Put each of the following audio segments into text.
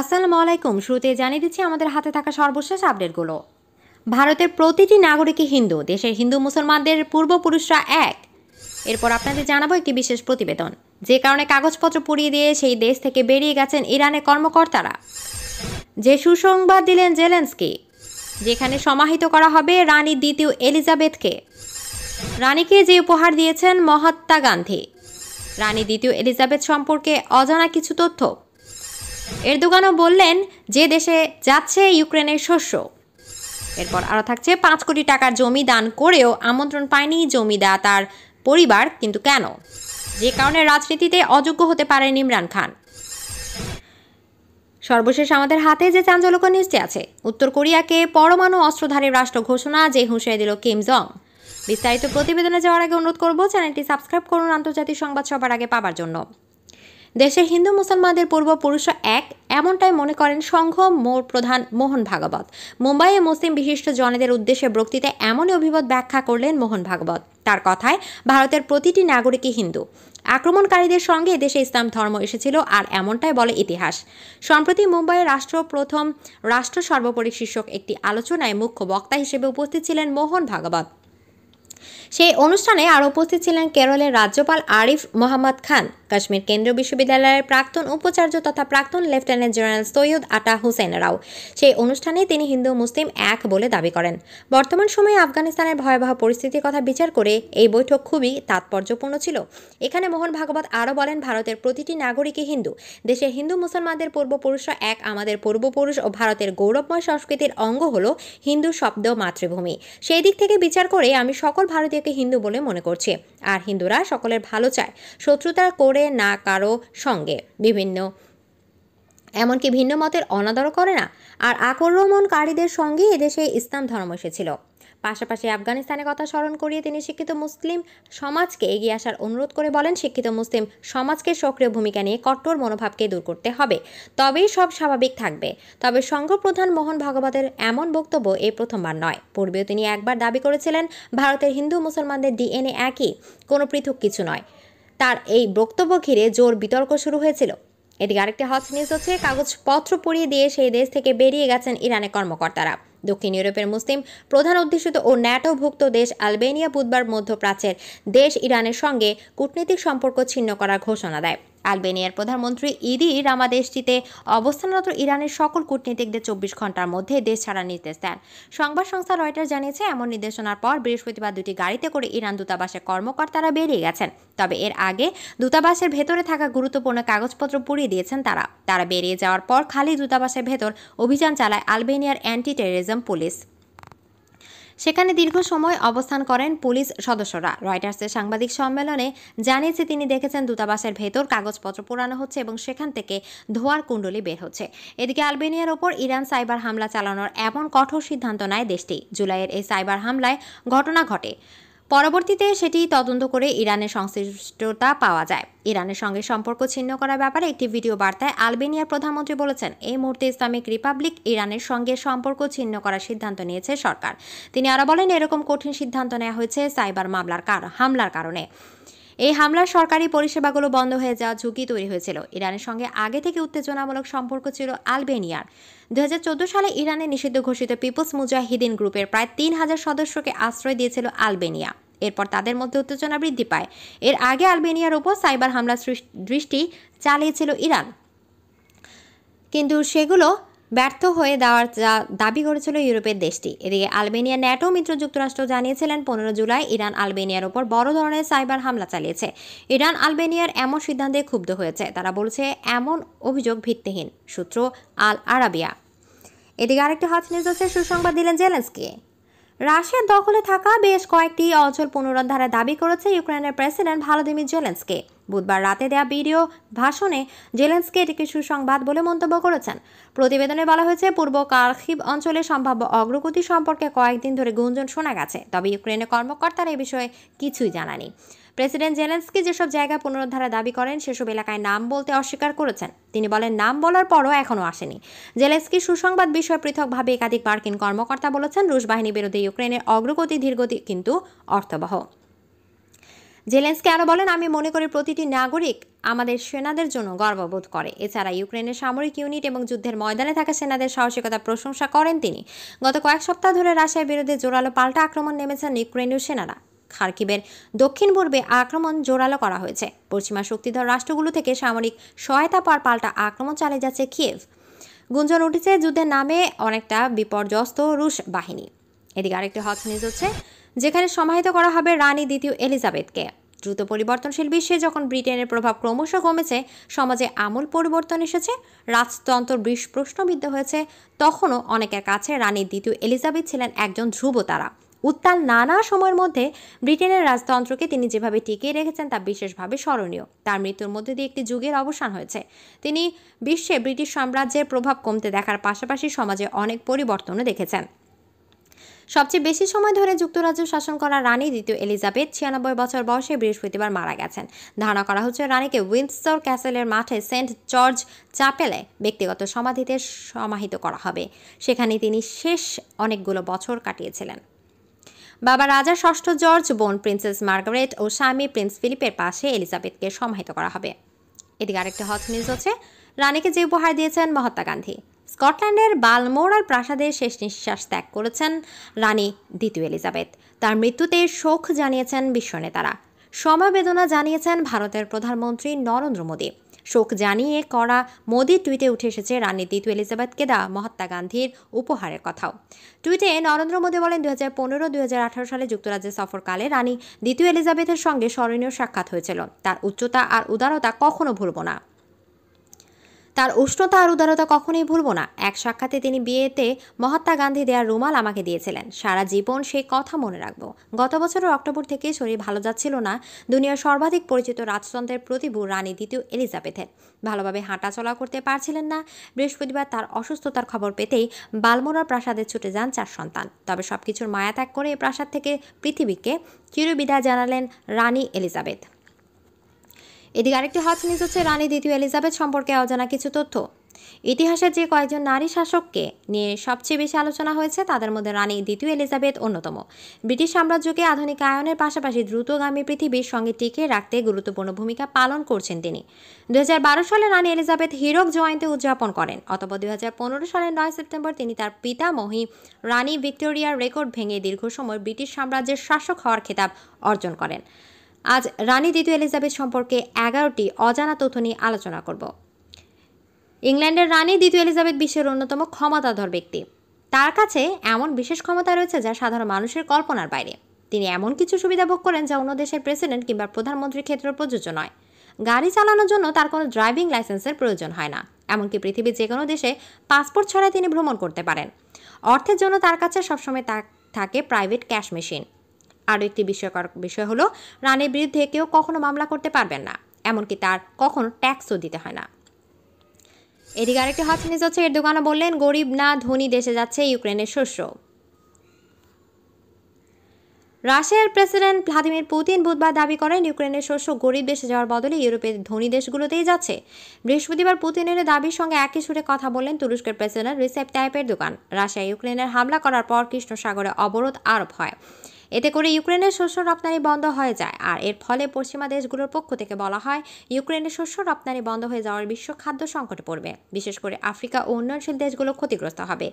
আসসালামু আলাইকুম শুরুতে জানিয়ে দিচ্ছি আমাদের হাতে থাকা সর্বশেষ আপডেটগুলো ভারতের প্রতিটি নাগরিকই হিন্দু দেশের হিন্দু মুসলমানদের পূর্বপুরুষরা এক এরপর আপনাদের জানাবো একটি বিশেষ প্রতিবেদন যে কারণে কাগজপত্র পুড়িয়ে দিয়ে সেই দেশ থেকে বেরিয়ে গেছেন ইরানের কর্মকর্তারা যে সুসংবাদ দিলেন জেলেন্সকি যেখানে সমাহিত করা হবে রানী দ্বিতীয় এলিজাবেথকে রানীকে যে উপহার দিয়েছেন মহাত্মা গান্ধী রানী দ্বিতীয় এলিজাবেথ সম্পর্কে অজানা কিছু তথ্য এরদোগানও বললেন যে দেশে যাচ্ছে ইউক্রেনের শস্য এরপর আরও থাকছে পাঁচ কোটি টাকার জমি দান করেও আমন্ত্রণ পায়নি জমিদা তার পরিবার কিন্তু কেন যে কারণে রাজনীতিতে অযোগ্য হতে পারেন ইমরান খান সর্বশেষ আমাদের হাতে যে চাঞ্চলক নিউজটি আছে উত্তর কোরিয়াকে পরমাণু অস্ত্রধারী রাষ্ট্র ঘোষণা যে হুঁশিয়ে দিল কিম জং বিস্তারিত প্রতিবেদনে যাওয়ার আগে অনুরোধ করব চ্যানেলটি সাবস্ক্রাইব করুন আন্তর্জাতিক সংবাদ সবার আগে পাবার জন্য দেশের হিন্দু মুসলমানদের পূর্বপুরুষরা এক এমনটাই মনে করেন সংঘ মোর প্রধান মোহন ভাগবত মুম্বাইয়ে মুসলিম বিশিষ্ট জনেদের উদ্দেশ্যে বক্তিতে এমনই অভিমত ব্যাখ্যা করলেন মোহন ভাগবত তার কথায় ভারতের প্রতিটি নাগরিকই হিন্দু আক্রমণকারীদের সঙ্গে দেশে ইসলাম ধর্ম এসেছিল আর এমনটাই বলে ইতিহাস সম্প্রতি মুম্বাইয়ে রাষ্ট্র প্রথম রাষ্ট্র সর্বোপরি শীর্ষক একটি আলোচনায় মুখ্য বক্তা হিসেবে উপস্থিত ছিলেন মোহন ভাগবত সেই অনুষ্ঠানে আর উপস্থিত ছিলেন কেরলের রাজ্যপাল আরিফ মোহাম্মদ খান কাশ্মীর কেন্দ্রীয় বিশ্ববিদ্যালয়ের প্রাক্তন উপাচার্য তথা প্রাক্তন লেফটেন্যান্ট জেনারেল সৈয়দ আটা হুসেন রাও সেই অনুষ্ঠানে তিনি হিন্দু মুসলিম এক বলে দাবি করেন বর্তমান সময়ে আফগানিস্তানের ভয়াবহ পরিস্থিতির কথা বিচার করে এই বৈঠক খুবই তাৎপর্যপূর্ণ ছিল এখানে মোহন ভাগবত আরও বলেন ভারতের প্রতিটি নাগরিকই হিন্দু দেশের হিন্দু মুসলমানদের পূর্বপুরুষরা এক আমাদের পূর্বপুরুষ ও ভারতের গৌরবময় সংস্কৃতির অঙ্গ হল হিন্দু শব্দ মাতৃভূমি সেই দিক থেকে বিচার করে আমি সকল ভারতীয়কে হিন্দু বলে মনে করছে আর হিন্দুরা সকলের ভালো চায় শত্রুতা করে না কারো সঙ্গে বিভিন্ন এমনকি ভিন্ন মতের অনাদর করে না আর আক্রমণকারীদের সঙ্গে এদেশে ইসলাম ধর্ম এসেছিল পাশাপাশি আফগানিস্তানের কথা স্মরণ করিয়ে তিনি শিক্ষিত মুসলিম সমাজকে এগিয়ে আসার অনুরোধ করে বলেন শিক্ষিত মুসলিম সমাজকে সক্রিয় ভূমিকা নিয়ে কট্টর মনোভাবকে দূর করতে হবে তবেই সব স্বাভাবিক থাকবে তবে সংঘপ্রধান মোহন ভাগবতের এমন বক্তব্য এই প্রথমবার নয় পূর্বেও তিনি একবার দাবি করেছিলেন ভারতের হিন্দু মুসলমানদের ডিএনএ একই কোনো পৃথক কিছু নয় তার এই বক্তব্য ঘিরে জোর বিতর্ক শুরু হয়েছিল এদিকে আরেকটি হট নিউজ হচ্ছে কাগজপত্র পুড়িয়ে দিয়ে সেই দেশ থেকে বেরিয়ে গেছেন ইরানের কর্মকর্তারা দক্ষিণ ইউরোপের মুসলিম প্রধান অধ্যুষিত ও ন্যাটোভুক্ত দেশ আলবেনিয়া বুধবার মধ্যপ্রাচ্যের দেশ ইরানের সঙ্গে কূটনৈতিক সম্পর্ক ছিন্ন করার ঘোষণা দেয় আলবেনিয়ার প্রধানমন্ত্রী ইদি রামা দেশটিতে অবস্থানরত ইরানের সকল কূটনীতিকদের চব্বিশ ঘন্টার মধ্যে দেশ ছাড়ার নির্দেশ দেন সংবাদ সংস্থা রয়টার জানিয়েছে এমন নির্দেশনার পর বৃহস্পতিবার দুটি গাড়িতে করে ইরান দূতাবাসের কর্মকর্তারা বেরিয়ে গেছেন তবে এর আগে দূতাবাসের ভেতরে থাকা গুরুত্বপূর্ণ কাগজপত্র পুড়িয়ে দিয়েছেন তারা তারা বেরিয়ে যাওয়ার পর খালি দূতাবাসের ভেতর অভিযান চালায় আলবেনিয়ার অ্যান্টি টেররিজম পুলিশ সেখানে দীর্ঘ সময় অবস্থান করেন পুলিশ সদস্যরা রয়টার্সের সাংবাদিক সম্মেলনে জানিয়েছে তিনি দেখেছেন দূতাবাসের ভেতর কাগজপত্র পোড়ানো হচ্ছে এবং সেখান থেকে ধোয়ার কুণ্ডলি বের হচ্ছে এদিকে আলবেনিয়ার ওপর ইরান সাইবার হামলা চালানোর এমন কঠোর সিদ্ধান্ত নেয় দেশটি জুলাইয়ের এই সাইবার হামলায় ঘটনা ঘটে পরবর্তীতে সেটি তদন্ত করে ইরানের সংশ্লিষ্টতা পাওয়া যায় ইরানের সঙ্গে সম্পর্ক ছিন্ন করার ব্যাপারে একটি ভিডিও বার্তায় আলবেনিয়ার প্রধানমন্ত্রী বলেছেন এই মুহূর্তে ইসলামিক রিপাবলিক ইরানের সঙ্গে সম্পর্ক ছিন্ন করার সিদ্ধান্ত নিয়েছে সরকার তিনি আরও বলেন এরকম কঠিন সিদ্ধান্ত নেওয়া হয়েছে সাইবার মামলার হামলার কারণে এই হামলার সরকারি পরিষেবাগুলো বন্ধ হয়ে যাওয়ার ঝুঁকি তৈরি হয়েছিল ইরানের সঙ্গে আগে থেকে উত্তেজনামূলক সম্পর্ক ছিল আলবেনিয়ার দু সালে ইরানে নিষিদ্ধ ঘোষিত পিপলস মুজাহিদিন গ্রুপের প্রায় তিন হাজার সদস্যকে আশ্রয় দিয়েছিল আলবেনিয়া এরপর তাদের মধ্যে উত্তেজনা বৃদ্ধি পায় এর আগে আলবেনিয়ার উপর সাইবার হামলার দৃষ্টি চালিয়েছিল ইরান কিন্তু সেগুলো ব্যর্থ হয়ে দেওয়ার যা দাবি করেছিল ইউরোপের দেশটি এদিকে আলবেনিয়া ন্যাটো মিত্র যুক্তরাষ্ট্র জানিয়েছিলেন পনেরো জুলাই ইরান আলবেনিয়ার ওপর বড় ধরনের সাইবার হামলা চালিয়েছে ইরান আলবেনিয়ার এমন সিদ্ধান্তে ক্ষুব্ধ হয়েছে তারা বলছে এমন অভিযোগ ভিত্তিহীন সূত্র আল আরাবিয়া এদিকে আরেকটি হাত নিউজ আছে সুসংবাদ দিলেন জেলেন্সকে রাশিয়ার দখলে থাকা বেশ কয়েকটি অঞ্চল পুনরুদ্ধারের দাবি করেছে ইউক্রেনের প্রেসিডেন্ট ভালোদিমির জেলেন্সকে বুধবার রাতে দেয়া ভিডিও ভাষণে জেলেন্সকে এটিকে সুসংবাদ বলে মন্তব্য করেছেন প্রতিবেদনে বলা হয়েছে পূর্ব কার্খিব অঞ্চলে সম্ভাব্য অগ্রগতি সম্পর্কে কয়েকদিন ধরে গুঞ্জন শোনা গেছে তবে ইউক্রেনের কর্মকর্তারা এ বিষয়ে কিছুই জানানি প্রেসিডেন্ট জেলেন্সকি যেসব জায়গা পুনরুদ্ধারে দাবি করেন সেসব এলাকায় নাম বলতে অস্বীকার করেছেন তিনি বলেন নাম বলার পরও এখনও আসেনি জেলেন্সকি সুসংবাদ বিষয়ে পৃথকভাবে একাধিক মার্কিন কর্মকর্তা বলেছেন রুশ বাহিনী বিরোধী ইউক্রেনের অগ্রগতি ধীরগতি কিন্তু অর্থবহ জেলেন্সকি আরও বলেন আমি মনে করি প্রতিটি নাগরিক আমাদের সেনাদের জন্য গর্ববোধ করে এছাড়া ইউক্রেনের সামরিক ইউনিট এবং যুদ্ধের ময়দানে থাকা সেনাদের সাহসিকতা প্রশংসা করেন তিনি গত কয়েক সপ্তাহ ধরে রাশিয়ার বিরুদ্ধে জোরালো পাল্টা আক্রমণ নেমেছেন ইউক্রেনীয় সেনারা খার্কিবের দক্ষিণ পূর্বে আক্রমণ জোরালো করা হয়েছে পশ্চিমা শক্তিধর রাষ্ট্রগুলো থেকে সামরিক সহায়তা পাওয়ার পাল্টা আক্রমণ চালিয়ে যাচ্ছে কিয়েভ গুঞ্জন উঠেছে যুদ্ধের নামে অনেকটা বিপর্যস্ত রুশ বাহিনী এদিকে আরেকটি হট নিউজ হচ্ছে যেখানে সমাহিত করা হবে রানী দ্বিতীয় এলিজাবেথকে দ্রুত পরিবর্তনশীল বিশ্বে যখন ব্রিটেনের প্রভাব ক্রমশ কমেছে সমাজে আমূল পরিবর্তন এসেছে রাজতন্ত্র বিশ প্রশ্নবিদ্ধ হয়েছে তখনও অনেকের কাছে রানী দ্বিতীয় এলিজাবেথ ছিলেন একজন ধ্রুব তারা উত্তাল নানা সময়ের মধ্যে ব্রিটেনের রাজতন্ত্রকে তিনি যেভাবে টিকিয়ে রেখেছেন তা বিশেষভাবে স্মরণীয় তার মৃত্যুর মধ্যে দিয়ে একটি যুগের অবসান হয়েছে তিনি বিশ্বে ব্রিটিশ সাম্রাজ্যের প্রভাব কমতে দেখার পাশাপাশি সমাজে অনেক পরিবর্তনও দেখেছেন সবচেয়ে বেশি সময় ধরে যুক্তরাজ্য শাসন করা রানী দ্বিতীয় এলিজাবেথ ছিয়ানব্বই বছর বয়সে বৃহস্পতিবার মারা গেছেন ধারণা করা হচ্ছে রানীকে উইন্সর ক্যাসেলের মাঠে সেন্ট জর্জ চ্যাপেলে ব্যক্তিগত সমাধিতে সমাহিত করা হবে সেখানে তিনি শেষ অনেকগুলো বছর কাটিয়েছিলেন বাবা রাজা ষষ্ঠ জর্জ বোন প্রিন্সেস মার্গারেট ও স্বামী প্রিন্স ফিলিপের পাশে এলিজাবেথকে সমাহিত করা হবে এদিকে আরেকটি হট নিউজ হচ্ছে রানীকে যে উপহার দিয়েছেন মহাত্মা গান্ধী স্কটল্যান্ডের বালমোরাল প্রাসাদে শেষ নিঃশ্বাস ত্যাগ করেছেন রানী দ্বিতীয় এলিজাবেথ তার মৃত্যুতে শোক জানিয়েছেন বিশ্বনেতারা সমবেদনা জানিয়েছেন ভারতের প্রধানমন্ত্রী নরেন্দ্র মোদী শোক জানিয়ে করা মোদীর টুইটে উঠে এসেছে রানী দ্বিতীয় এলিজাবেথকে দেওয়া মহাত্মা গান্ধীর উপহারের কথাও টুইটে নরেন্দ্র মোদী বলেন দু হাজার পনেরো দু সালে যুক্তরাজ্যে সফরকালে রানী দ্বিতীয় এলিজাবেথের সঙ্গে স্মরণীয় সাক্ষাৎ হয়েছিল তার উচ্চতা আর উদারতা কখনো ভুলব না তার উষ্ণতা আর উদারতা কখনোই ভুলব না এক সাক্ষাতে তিনি বিয়েতে মহাত্মা গান্ধী দেয়ার রুমাল আমাকে দিয়েছিলেন সারা জীবন সেই কথা মনে রাখবো গত বছরের অক্টোবর থেকে শরীর ভালো যাচ্ছিল না দুনিয়ার সর্বাধিক পরিচিত রাজতন্ত্রের প্রতিভু রানী দ্বিতীয় এলিজাবেথের ভালোভাবে হাঁটাচলা করতে পারছিলেন না বৃহস্পতিবার তার অসুস্থতার খবর পেতেই বালমোরার প্রাসাদে ছুটে যান চার সন্তান তবে সব কিছুর মায়া ত্যাগ করে প্রাসাদ থেকে পৃথিবীকে চিরবিদায় জানালেন রানী এলিজাবেথ এদিকে আরেকটি হাত নিউজ হচ্ছে রানী দ্বিতীয় এলিজাবেথ সম্পর্কে অজানা কিছু তথ্য ইতিহাসের যে কয়েকজন নারী শাসককে নিয়ে সবচেয়ে বেশি আলোচনা হয়েছে তাদের মধ্যে রানী দ্বিতীয় এলিজাবেথ অন্যতম ব্রিটিশ সাম্রাজ্যকে আধুনিক আয়নের পাশাপাশি দ্রুতগামী পৃথিবীর সঙ্গে টিকে রাখতে গুরুত্বপূর্ণ ভূমিকা পালন করছেন তিনি দু সালে রানী এলিজাবেথ হিরক জয়ন্তী উদযাপন করেন অথবা দু সালের নয় সেপ্টেম্বর তিনি তার পিতামহী রানী ভিক্টোরিয়ার রেকর্ড ভেঙে দীর্ঘ সময় ব্রিটিশ সাম্রাজ্যের শাসক হওয়ার খেতাব অর্জন করেন আজ রানী দ্বিতীয় এলিজাবেথ সম্পর্কে এগারোটি অজানা তথ্য নিয়ে আলোচনা করব ইংল্যান্ডের রানী দ্বিতীয় এলিজাবেথ বিশ্বের অন্যতম ক্ষমতাধর ব্যক্তি তার কাছে এমন বিশেষ ক্ষমতা রয়েছে যা সাধারণ মানুষের কল্পনার বাইরে তিনি এমন কিছু সুবিধা ভোগ করেন যা অন্য দেশের প্রেসিডেন্ট কিংবা প্রধানমন্ত্রীর ক্ষেত্রে প্রযোজ্য নয় গাড়ি চালানোর জন্য তার কোনো ড্রাইভিং লাইসেন্সের প্রয়োজন হয় না এমনকি পৃথিবীর যে কোনো দেশে পাসপোর্ট ছাড়াই তিনি ভ্রমণ করতে পারেন অর্থের জন্য তার কাছে সবসময় থাকে প্রাইভেট ক্যাশ মেশিন আরও একটি বিষয়কর বিষয় হলো রানের বিরুদ্ধে কেউ কখনো মামলা করতে পারবেন না এমনকি তার কখনো ট্যাক্সও দিতে হয় না এদিকে আরেকটি হট নিউজ হচ্ছে এর দোকানও বললেন গরিব না ধনী দেশে যাচ্ছে ইউক্রেনের শস্য রাশিয়ার প্রেসিডেন্ট ভ্লাদিমির পুতিন বুধবার দাবি করেন ইউক্রেনের শস্য গরিব দেশে যাওয়ার বদলে ইউরোপের ধনী দেশগুলোতেই যাচ্ছে বৃহস্পতিবার পুতিনের দাবির সঙ্গে একই সুরে কথা বললেন তুরস্কের প্রেসিডেন্ট রিসেপ টাইপের দোকান রাশিয়া ইউক্রেনের হামলা করার পর কৃষ্ণ সাগরে অবরোধ আরোপ হয় এতে করে ইউক্রেনের শস্য রপ্তানি বন্ধ হয়ে যায় আর এর ফলে পশ্চিমা দেশগুলোর পক্ষ থেকে বলা হয় ইউক্রেনের শস্য রপ্তানি বন্ধ হয়ে যাওয়ার বিশ্ব খাদ্য সংকটে পড়বে বিশেষ করে আফ্রিকা ও উন্নয়নশীল দেশগুলো ক্ষতিগ্রস্ত হবে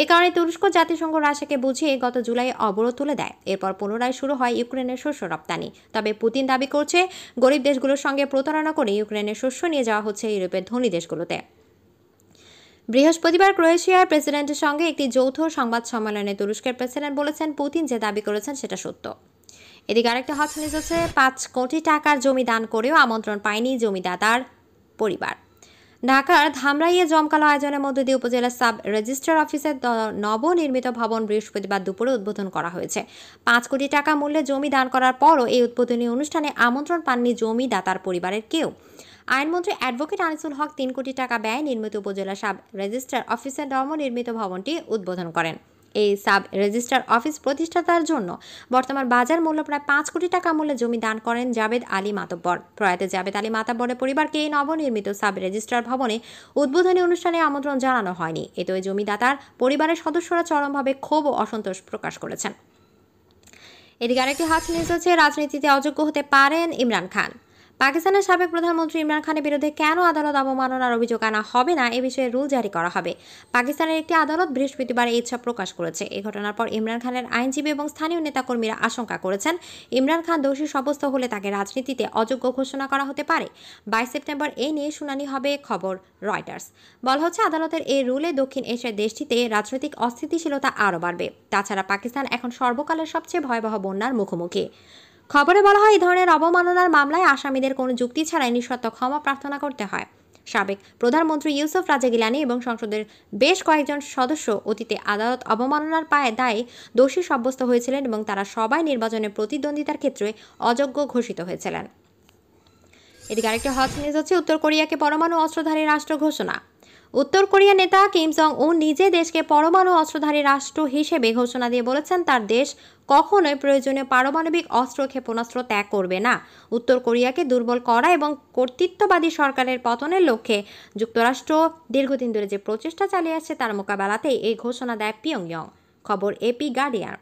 এ কারণে তুরস্ক জাতিসংঘ রাশিয়াকে বুঝিয়ে গত জুলাই অবরোধ তুলে দেয় এরপর পুনরায় শুরু হয় ইউক্রেনের শস্য রপ্তানি তবে পুতিন দাবি করছে গরিব দেশগুলোর সঙ্গে প্রতারণা করে ইউক্রেনের শস্য নিয়ে যাওয়া হচ্ছে ইউরোপের ধনী দেশগুলোতে বৃহস্পতিবার ক্রোয়েশিয়ার প্রেসিডেন্টের সঙ্গে একটি যৌথ সংবাদ সম্মেলনে তুরস্কের প্রেসিডেন্ট বলেছেন পুতিন যে দাবি করেছেন সেটা সত্য এদিকে আরেকটা হট নিউজ হচ্ছে পাঁচ কোটি টাকার জমি দান করেও আমন্ত্রণ পায়নি জমিদাতার পরিবার ঢাকার ধামরাইয়ে জমকালো আয়োজনের মধ্য দিয়ে উপজেলা সাব রেজিস্ট্রার অফিসের নবনির্মিত ভবন বৃহস্পতিবার দুপুরে উদ্বোধন করা হয়েছে পাঁচ কোটি টাকা মূল্যে জমি দান করার পরও এই উদ্বোধনী অনুষ্ঠানে আমন্ত্রণ পাননি জমিদাতার পরিবারের কেউ আইনমন্ত্রী অ্যাডভোকেট আনিসুল হক তিন কোটি টাকা ব্যয় নির্মিত উপজেলা সাব রেজিস্ট্রার অফিসার নবনির্মিত ভবনটি উদ্বোধন করেন এই সাব রেজিস্ট্রার অফিস প্রতিষ্ঠাতার জন্য বর্তমান বাজার মূল্য প্রায় পাঁচ কোটি টাকা মূল্যে জমি দান করেন জাবেদ আলী মাতব্বর প্রয়াত জাবেদ আলী মাতব্বরের পরিবারকে এই নবনির্মিত সাব রেজিস্ট্রার ভবনে উদ্বোধনী অনুষ্ঠানে আমন্ত্রণ জানানো হয়নি এতে ওই জমিদাতার পরিবারের সদস্যরা চরমভাবে ক্ষোভ ও অসন্তোষ প্রকাশ করেছেন এদিকে আরেকটি হাত নিউজ হচ্ছে রাজনীতিতে অযোগ্য হতে পারেন ইমরান খান পাকিস্তানের সাবেক প্রধানমন্ত্রী ইমরান খানের বিরুদ্ধে কেন আদালত অবমাননার অভিযোগ আনা হবে না এ বিষয়ে রুল জারি করা হবে পাকিস্তানের একটি আদালত বৃহস্পতিবার এই ইচ্ছা প্রকাশ করেছে এই ঘটনার পর ইমরান খানের আইনজীবী এবং স্থানীয় নেতাকর্মীরা আশঙ্কা করেছেন ইমরান খান দোষী সাব্যস্ত হলে তাকে রাজনীতিতে অযোগ্য ঘোষণা করা হতে পারে বাইশ সেপ্টেম্বর এ নিয়ে শুনানি হবে খবর রয়টার্স বলা হচ্ছে আদালতের এই রুলে দক্ষিণ এশিয়ার দেশটিতে রাজনৈতিক অস্থিতিশীলতা আরও বাড়বে তাছাড়া পাকিস্তান এখন সর্বকালের সবচেয়ে ভয়াবহ বন্যার মুখোমুখি খবরে বলা হয় এই ধরনের অবমাননার মামলায় আসামিদের কোনো যুক্তি ছাড়াই নিঃশর্ত ক্ষমা প্রার্থনা করতে হয় সাবেক প্রধানমন্ত্রী ইউসুফ রাজা গিলানি এবং সংসদের বেশ কয়েকজন সদস্য অতীতে আদালত অবমাননার পায়ে দায়ে দোষী সাব্যস্ত হয়েছিলেন এবং তারা সবাই নির্বাচনে প্রতিদ্বন্দ্বিতার ক্ষেত্রে অযোগ্য ঘোষিত হয়েছিলেন এদিকে আরেকটি হট নিউজ হচ্ছে উত্তর কোরিয়াকে পরমাণু অস্ত্রধারী রাষ্ট্র ঘোষণা উত্তর কোরিয়া নেতা কিম জং উন নিজে দেশকে পরমাণু অস্ত্রধারী রাষ্ট্র হিসেবে ঘোষণা দিয়ে বলেছেন তার দেশ কখনোই প্রয়োজনীয় পারমাণবিক অস্ত্র ক্ষেপণাস্ত্র ত্যাগ করবে না উত্তর কোরিয়াকে দুর্বল করা এবং কর্তৃত্ববাদী সরকারের পতনের লক্ষ্যে যুক্তরাষ্ট্র দীর্ঘদিন ধরে যে প্রচেষ্টা চালিয়ে আসছে তার মোকাবেলাতেই এই ঘোষণা দেয় পিয়ংয়ং খবর এপি গার্ডিয়ান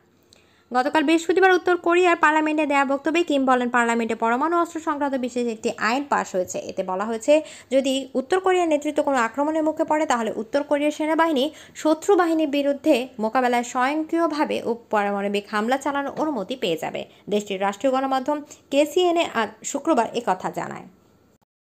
গতকাল বৃহস্পতিবার উত্তর কোরিয়ার পার্লামেন্টে দেয়া বক্তব্যে কিম বলেন পার্লামেন্টে পরমাণু অস্ত্র সংক্রান্ত বিশেষ একটি আইন পাশ হয়েছে এতে বলা হয়েছে যদি উত্তর কোরিয়ার নেতৃত্ব কোনো আক্রমণের মুখে পড়ে তাহলে উত্তর কোরিয়ার সেনাবাহিনী শত্রু বাহিনীর বিরুদ্ধে মোকাবেলায় স্বয়ংক্রিয়ভাবে ও পারমাণবিক হামলা চালানোর অনুমতি পেয়ে যাবে দেশটির রাষ্ট্রীয় গণমাধ্যম কেসিএনএ শুক্রবার কথা জানায়